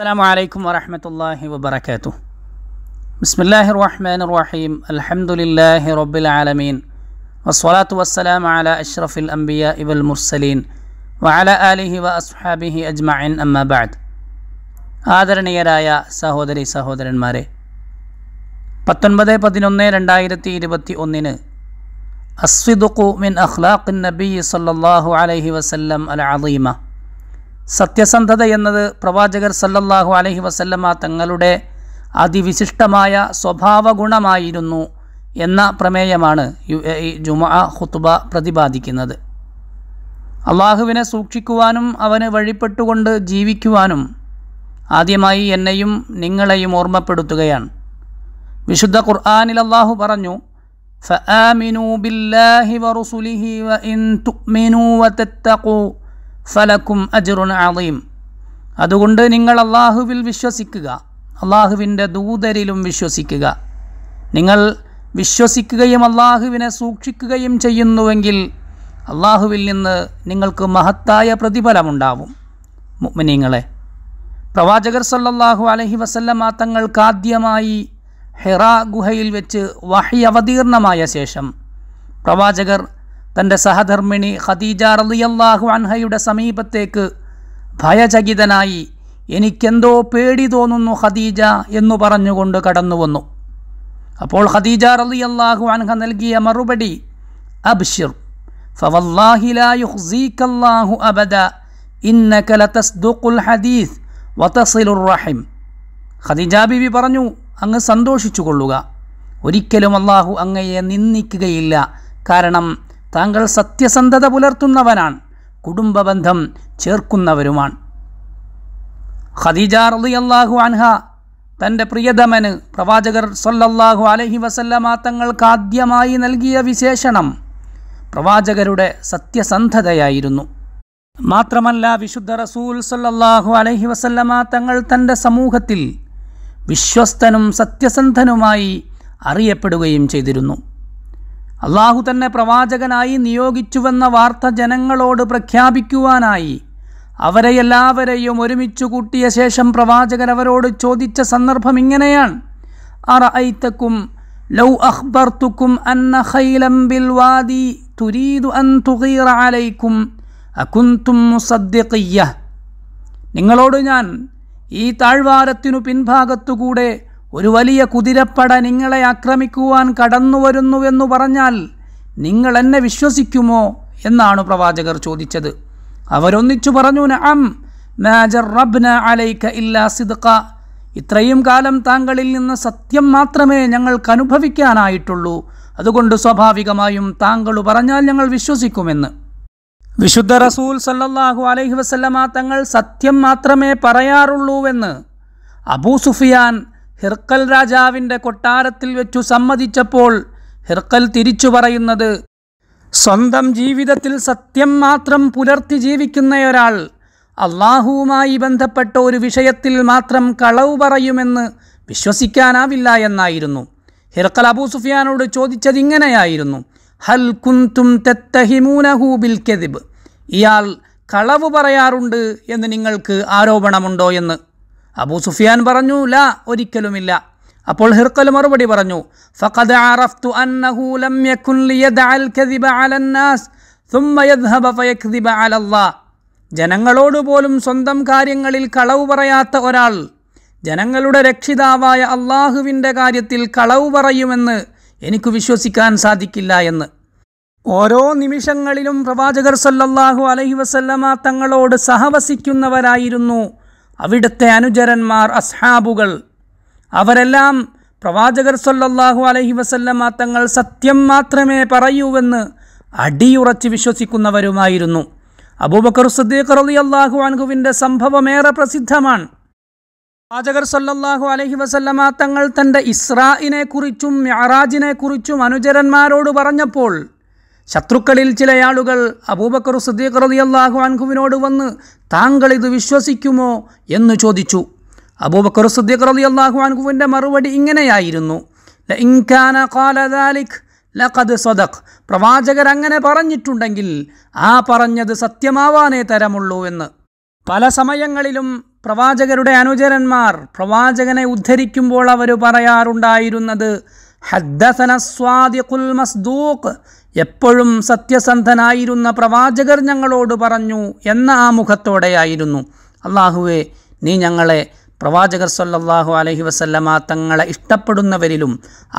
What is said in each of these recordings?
السلام عليكم ورحمة الله وبركاته بسم الله الرحمن الرحيم الحمد لله رب العالمين والصلاة والسلام على أشرف الأنبياء والمرسلين وعلى آله وأصحابه أجمعين أما بعد ആദരണീയരായ സഹോദരി സഹോദരന്മാരെ പത്തൊൻപത് പതിനൊന്ന് രണ്ടായിരത്തി ഇരുപത്തി ഒന്നിന് അസ്വിദുഖു മിൻ അഖ്ലാഖ് നബി സല്ലല്ലാഹു അലൈഹി വസല്ലം അൽ അദീമ സത്യസന്ധത എന്നത് പ്രവാചകർ സല്ലല്ലാഹു അലഹി വസല്ലമ്മ തങ്ങളുടെ അതിവിശിഷ്ടമായ സ്വഭാവ ഗുണമായിരുന്നു എന്ന പ്രമേയമാണ് യു എ ജുമ ഖുത്ബ പ്രതിപാദിക്കുന്നത് അള്ളാഹുവിനെ സൂക്ഷിക്കുവാനും അവന് വഴിപ്പെട്ടുകൊണ്ട് ജീവിക്കുവാനും ആദ്യമായി എന്നെയും നിങ്ങളെയും ഓർമ്മപ്പെടുത്തുകയാണ് വിശുദ്ധ ഖുർആാനിൽ അള്ളാഹു പറഞ്ഞു فآمنوا بالله ورسله وإن تؤمنوا وتتقوا ഫലക്കും അജുറുൻ അളീം അതുകൊണ്ട് നിങ്ങൾ അള്ളാഹുവിൽ വിശ്വസിക്കുക അള്ളാഹുവിൻ്റെ ദൂതരിലും വിശ്വസിക്കുക നിങ്ങൾ വിശ്വസിക്കുകയും അള്ളാഹുവിനെ സൂക്ഷിക്കുകയും ചെയ്യുന്നുവെങ്കിൽ അള്ളാഹുവിൽ നിന്ന് നിങ്ങൾക്ക് മഹത്തായ പ്രതിഫലമുണ്ടാവും മുഗ്മിനീങ്ങളെ പ്രവാചകർ സല്ലാഹു അലഹി വസല്ലമ തങ്ങൾക്കാദ്യമായി ഹെറ ഗുഹയിൽ വെച്ച് വഹി അവതീർണമായ ശേഷം പ്രവാചകർ തൻ്റെ സഹധർമ്മിണി ഖദീജ റളിയല്ലാഹു അൻഹയുടെ സമീപത്തേക്ക് ഭയചകിതനായി എനിക്കെന്തോ പേടി തോന്നുന്നു ഖദീജ എന്നു പറഞ്ഞുകൊണ്ട് കടന്നു വന്നു അപ്പോൾ ഖദീജ റളിയല്ലാഹു അൻഹ നൽകിയ മറുപടി അബ്ഷിർ ഫവല്ലാഹി ലാ യുഹ്സീക്കല്ലാഹു അബദ ഇന്നക ഹദീസ് വതസിലുർ റഹിം ഖദീജ ബിബി പറഞ്ഞു അങ്ങ് സന്തോഷിച്ചു കൊള്ളുക ഒരിക്കലും അള്ളാഹു അങ്ങയെ നിന്ദിക്കുകയില്ല കാരണം താങ്കൾ സത്യസന്ധത പുലർത്തുന്നവനാണ് കുടുംബബന്ധം ചേർക്കുന്നവരുമാണ് ഖദീജ റളിയല്ലാഹു അൻഹ തൻ്റെ പ്രിയതമന് പ്രവാചകർ സൊല്ലാഹു അലഹി വസല്ലമ തങ്ങൾക്ക് ആദ്യമായി നൽകിയ വിശേഷണം പ്രവാചകരുടെ സത്യസന്ധതയായിരുന്നു മാത്രമല്ല വിശുദ്ധ റസൂൽ സൊല്ലാഹു അലഹി വസല്ലമ തങ്ങൾ തൻ്റെ സമൂഹത്തിൽ വിശ്വസ്തനും സത്യസന്ധനുമായി അറിയപ്പെടുകയും ചെയ്തിരുന്നു അള്ളാഹു തന്നെ പ്രവാചകനായി നിയോഗിച്ചുവെന്ന വാർത്ത ജനങ്ങളോട് പ്രഖ്യാപിക്കുവാനായി അവരെ എല്ലാവരെയും ഒരുമിച്ചു കൂട്ടിയ ശേഷം പ്രവാചകൻ അവരോട് ചോദിച്ച സന്ദർഭം ഇങ്ങനെയാണ് ലൗ അന്ന ബിൽ വാദി തുരീദു അൻ നിങ്ങളോട് ഞാൻ ഈ താഴ്വാരത്തിനു പിൻഭാഗത്തുകൂടെ ഒരു വലിയ കുതിരപ്പട നിങ്ങളെ ആക്രമിക്കുവാൻ കടന്നു വരുന്നുവെന്നു പറഞ്ഞാൽ നിങ്ങൾ എന്നെ വിശ്വസിക്കുമോ എന്നാണ് പ്രവാചകർ ചോദിച്ചത് അവരൊന്നിച്ചു പറഞ്ഞു നഅം അലൈക ഇല്ലാ സിദ്ഖ ഇത്രയും കാലം താങ്കളിൽ നിന്ന് സത്യം മാത്രമേ ഞങ്ങൾക്ക് അനുഭവിക്കാനായിട്ടുള്ളൂ അതുകൊണ്ട് സ്വാഭാവികമായും താങ്കൾ പറഞ്ഞാൽ ഞങ്ങൾ വിശ്വസിക്കുമെന്ന് വിശുദ്ധ റസൂൽ സല്ലാഹു അലൈഹി വസല്ലമ തങ്ങൾ സത്യം മാത്രമേ പറയാറുള്ളൂവെന്ന് അബൂ സുഫിയാൻ ഹിർക്കൽ രാജാവിൻ്റെ കൊട്ടാരത്തിൽ വെച്ചു സമ്മതിച്ചപ്പോൾ ഹിർക്കൽ തിരിച്ചു പറയുന്നത് സ്വന്തം ജീവിതത്തിൽ സത്യം മാത്രം പുലർത്തി ഒരാൾ അള്ളാഹുവുമായി ബന്ധപ്പെട്ട ഒരു വിഷയത്തിൽ മാത്രം കളവ് പറയുമെന്ന് വിശ്വസിക്കാനാവില്ല എന്നായിരുന്നു ഹിർക്കൽ അബൂ സുഫിയാനോട് ചോദിച്ചതിങ്ങനെയായിരുന്നു ഹൽ കുന്തും തെത്തഹിമൂനഹു ബിൽ കെതിബ് ഇയാൾ കളവ് പറയാറുണ്ട് എന്ന് നിങ്ങൾക്ക് ആരോപണമുണ്ടോ എന്ന് അബൂ സുഫിയാൻ പറഞ്ഞു ലാ ഒരിക്കലുമില്ല അപ്പോൾ ഹിർക്കൽ മറുപടി പറഞ്ഞു അറഫ്തു അന്നഹു ലം കദിബ ജനങ്ങളോട് പോലും സ്വന്തം കാര്യങ്ങളിൽ കളവ് പറയാത്ത ഒരാൾ ജനങ്ങളുടെ രക്ഷിതാവായ അള്ളാഹുവിൻ്റെ കാര്യത്തിൽ കളവ് പറയുമെന്ന് എനിക്ക് വിശ്വസിക്കാൻ സാധിക്കില്ല എന്ന് ഓരോ നിമിഷങ്ങളിലും പ്രവാചകർ സല്ലല്ലാഹു അലൈഹി വസല്ലമ തങ്ങളോട് സഹവസിക്കുന്നവരായിരുന്നു അവിടുത്തെ അനുചരന്മാർ അസ്ഹാബുകൾ അവരെല്ലാം പ്രവാചകർ സല്ലല്ലാഹു അലഹി വസല്ലമ തങ്ങൾ സത്യം മാത്രമേ പറയൂവെന്ന് അടിയുറച്ച് വിശ്വസിക്കുന്നവരുമായിരുന്നു അബൂബക്കർ സദ്ദീഖ് അലി അള്ളാഹു അൻഹുവിൻ്റെ സംഭവമേറെ പ്രസിദ്ധമാണ് പ്രവാചകർ സല്ലാഹു അലഹി വസല്ലമ തങ്ങൾ തൻ്റെ ഇസ്രായിനെക്കുറിച്ചും മ്യാറാജിനെക്കുറിച്ചും അനുചരന്മാരോട് പറഞ്ഞപ്പോൾ ശത്രുക്കളിൽ ചിലയാളുകൾ അബൂബക്കർ സുദ്ദീഖ് അള്ളാഹു അൻഹുവിനോട് വന്ന് താങ്കൾ ഇത് വിശ്വസിക്കുമോ എന്ന് ചോദിച്ചു അബൂബക്കർ സുദ്ദീഖ് അള്ളാഹു അൻഹുവിൻ്റെ മറുപടി ഇങ്ങനെയായിരുന്നു ലഖദ് പ്രവാചകർ അങ്ങനെ പറഞ്ഞിട്ടുണ്ടെങ്കിൽ ആ പറഞ്ഞത് സത്യമാവാനേ തരമുള്ളൂ എന്ന് പല സമയങ്ങളിലും പ്രവാചകരുടെ അനുചരന്മാർ പ്രവാചകനെ ഉദ്ധരിക്കുമ്പോൾ അവർ പറയാറുണ്ടായിരുന്നത് ഹദ്ദസന സ്വാദിഖുൽ മസ്ദൂഖ് എപ്പോഴും സത്യസന്ധനായിരുന്ന പ്രവാചകർ ഞങ്ങളോട് പറഞ്ഞു എന്ന ആമുഖത്തോടെയായിരുന്നു അള്ളാഹുവെ നീ ഞങ്ങളെ പ്രവാചകർ സല്ലാഹു അലഹി വസല്ലമ തങ്ങളെ ഇഷ്ടപ്പെടുന്നവരിലും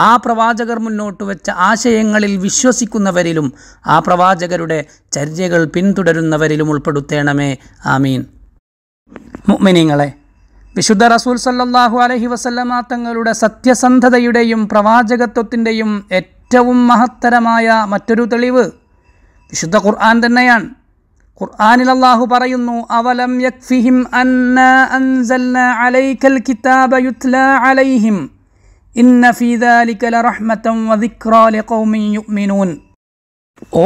ആ പ്രവാചകർ മുന്നോട്ട് വെച്ച ആശയങ്ങളിൽ വിശ്വസിക്കുന്നവരിലും ആ പ്രവാചകരുടെ ചര്യകൾ പിന്തുടരുന്നവരിലും ഉൾപ്പെടുത്തേണമേ ആമീൻ മുഅ്മിനീങ്ങളെ വിശുദ്ധ റസൂൽ സല്ലാഹു അലഹി വസല്ലമ തങ്ങളുടെ സത്യസന്ധതയുടെയും പ്രവാചകത്വത്തിൻ്റെയും ഏറ്റവും മഹത്തരമായ മറ്റൊരു തെളിവ് വിശുദ്ധ ഖുർആൻ തന്നെയാണ് ഖുർആനിൽ അള്ളാഹു പറയുന്നു അവലം യക്ഫിഹിം അന്ന അൻസൽന അലൈക്കൽ കിതാബ യുത്ല അലൈഹിം ഇന്ന ഫീ ദാലിക ലറഹ്മതൻ വദിക്റ യുഅ്മിനൂൻ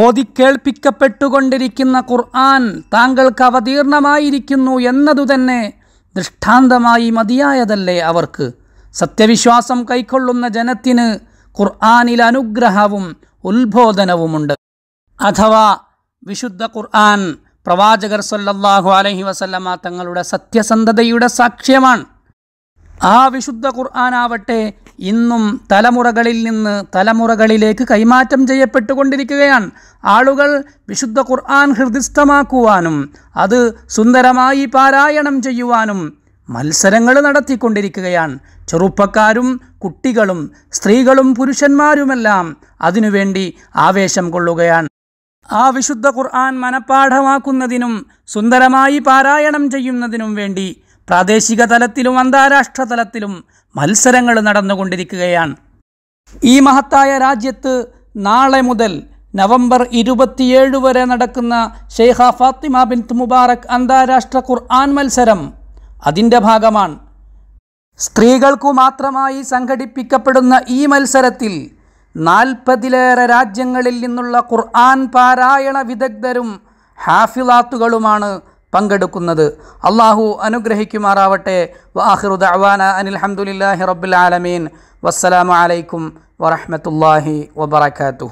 ഓദി കേൾപ്പിക്കപ്പെട്ടുകൊണ്ടിരിക്കുന്ന ഖുർആൻ താങ്കൾക്ക് അവതീർണമായിരിക്കുന്നു എന്നതുതന്നെ ദൃഷ്ടാന്തമായി മതിയായതല്ലേ അവർക്ക് സത്യവിശ്വാസം കൈക്കൊള്ളുന്ന ജനത്തിന് ഖുർആാനിൽ അനുഗ്രഹവും ഉത്ബോധനവുമുണ്ട് അഥവാ വിശുദ്ധ ഖുർആൻ പ്രവാചകർ സല്ലല്ലാഹു അലഹി വസല്ലമ തങ്ങളുടെ സത്യസന്ധതയുടെ സാക്ഷ്യമാണ് ആ വിശുദ്ധ ഖുർആനാവട്ടെ ഇന്നും തലമുറകളിൽ നിന്ന് തലമുറകളിലേക്ക് കൈമാറ്റം ചെയ്യപ്പെട്ടുകൊണ്ടിരിക്കുകയാണ് ആളുകൾ വിശുദ്ധ ഖുർആൻ ഹൃദിസ്ഥമാക്കുവാനും അത് സുന്ദരമായി പാരായണം ചെയ്യുവാനും മത്സരങ്ങൾ നടത്തിക്കൊണ്ടിരിക്കുകയാണ് ചെറുപ്പക്കാരും കുട്ടികളും സ്ത്രീകളും പുരുഷന്മാരുമെല്ലാം അതിനുവേണ്ടി ആവേശം കൊള്ളുകയാണ് ആ വിശുദ്ധ ഖുർആൻ മനപ്പാഠമാക്കുന്നതിനും സുന്ദരമായി പാരായണം ചെയ്യുന്നതിനും വേണ്ടി പ്രാദേശിക തലത്തിലും അന്താരാഷ്ട്ര തലത്തിലും മത്സരങ്ങൾ നടന്നുകൊണ്ടിരിക്കുകയാണ് ഈ മഹത്തായ രാജ്യത്ത് നാളെ മുതൽ നവംബർ ഇരുപത്തിയേഴ് വരെ നടക്കുന്ന ഷെയ്ഖ ഫാത്തിമ ബിൻ മുബാറക് അന്താരാഷ്ട്ര ഖുർആൻ മത്സരം അതിൻ്റെ ഭാഗമാണ് സ്ത്രീകൾക്കു മാത്രമായി സംഘടിപ്പിക്കപ്പെടുന്ന ഈ മത്സരത്തിൽ നാൽപ്പതിലേറെ രാജ്യങ്ങളിൽ നിന്നുള്ള ഖുർആൻ പാരായണ വിദഗ്ധരും ഹാഫിലാത്തുകളുമാണ് പങ്കെടുക്കുന്നത് അള്ളാഹു അനുഗ്രഹിക്കുമാറാവട്ടെ വാഹിറു ദഅവാന അനിൽഹമുല്ലാഹി റബ്ബുൽ ആലമീൻ വസ്സലാമലൈക്കും വറഹമത്തല്ലാഹി വബർക്കാത്തു